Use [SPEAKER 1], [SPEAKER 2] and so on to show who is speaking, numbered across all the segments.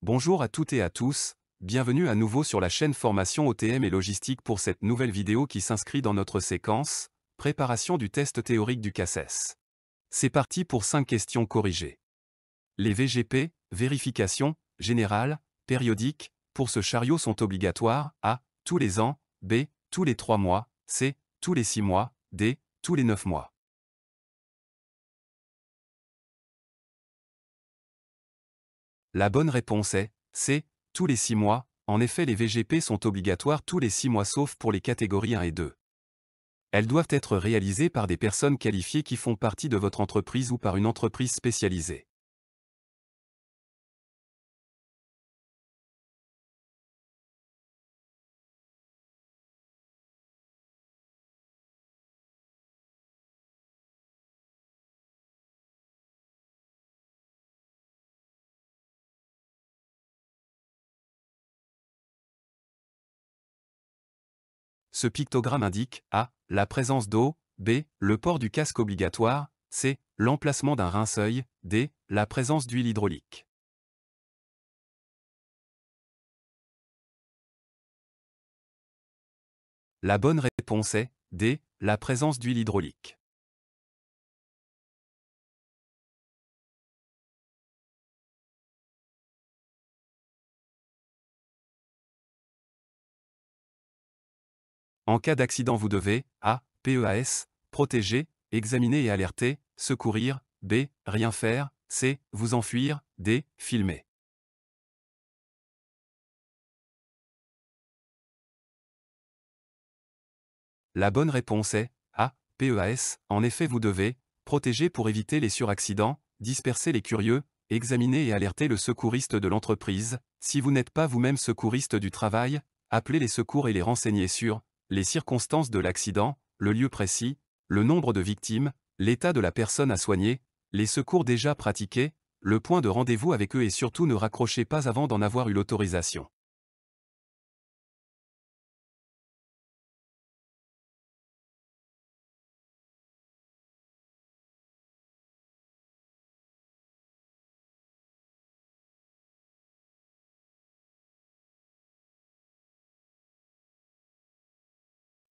[SPEAKER 1] Bonjour à toutes et à tous, bienvenue à nouveau sur la chaîne Formation OTM et Logistique pour cette nouvelle vidéo qui s'inscrit dans notre séquence Préparation du test théorique du CACES. E C'est parti pour 5 questions corrigées. Les VGP, vérification, générale, périodique, pour ce chariot sont obligatoires A. Tous les ans, B. Tous les 3 mois, C. Tous les 6 mois,
[SPEAKER 2] D. Tous les 9 mois. La bonne réponse est c'est, Tous les 6 mois. En effet, les
[SPEAKER 1] VGP sont obligatoires tous les 6 mois sauf pour les catégories 1 et 2. Elles doivent être
[SPEAKER 2] réalisées par des personnes qualifiées qui font partie de votre entreprise ou par une entreprise spécialisée.
[SPEAKER 3] ce pictogramme indique A. La présence d'eau,
[SPEAKER 1] B. Le port du casque obligatoire, C. L'emplacement d'un rinceuil, D. La
[SPEAKER 3] présence d'huile hydraulique. La bonne réponse est D. La présence d'huile hydraulique. En cas d'accident, vous devez A. PEAS,
[SPEAKER 1] protéger, examiner et alerter, secourir, B. Rien faire, C.
[SPEAKER 3] Vous enfuir, D. Filmer. La bonne réponse est A.
[SPEAKER 1] PEAS. En effet, vous devez protéger pour éviter les suraccidents, disperser les curieux, examiner et alerter le secouriste de l'entreprise. Si vous n'êtes pas vous-même secouriste du travail, appelez les secours et les renseignez sur les circonstances de l'accident, le lieu précis, le nombre de victimes, l'état de la personne à soigner, les secours déjà pratiqués,
[SPEAKER 2] le point de rendez-vous avec eux et surtout ne raccrochez pas avant d'en avoir eu l'autorisation.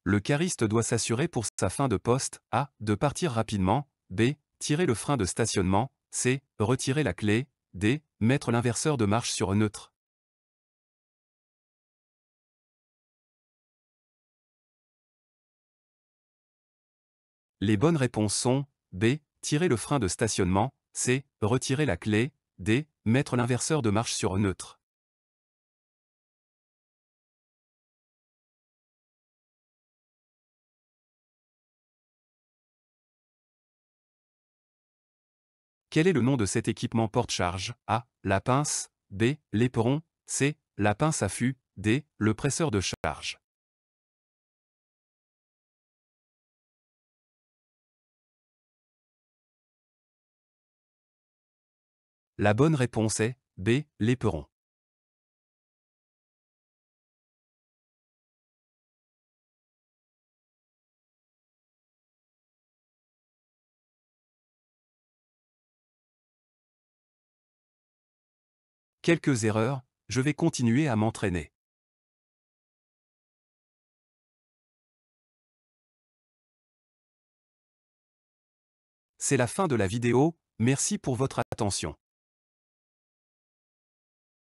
[SPEAKER 3] le cariste doit s'assurer pour sa fin de
[SPEAKER 1] poste, A, de partir rapidement, B, tirer le frein de stationnement, C, retirer la
[SPEAKER 3] clé, D, mettre l'inverseur de marche sur neutre.
[SPEAKER 2] Les bonnes réponses sont B, tirer le frein de stationnement, C, retirer la
[SPEAKER 3] clé, D, mettre l'inverseur de marche sur neutre. Quel est le nom de cet équipement
[SPEAKER 1] porte-charge A. La pince. B. L'éperon. C. La pince à fût. D.
[SPEAKER 3] Le presseur de charge. La bonne réponse est B. L'éperon. quelques erreurs, je vais continuer à m'entraîner. C'est la fin de la vidéo, merci pour votre attention.